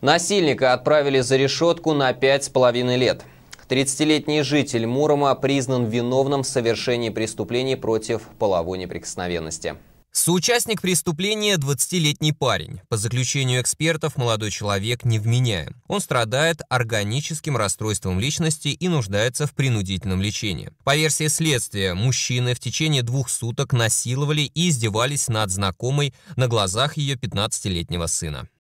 Насильника отправили за решетку на пять с половиной лет. 30-летний житель Мурома признан виновным в совершении преступлений против половой неприкосновенности. Соучастник преступления – 20-летний парень. По заключению экспертов, молодой человек не вменяем. Он страдает органическим расстройством личности и нуждается в принудительном лечении. По версии следствия, мужчины в течение двух суток насиловали и издевались над знакомой на глазах ее 15-летнего сына.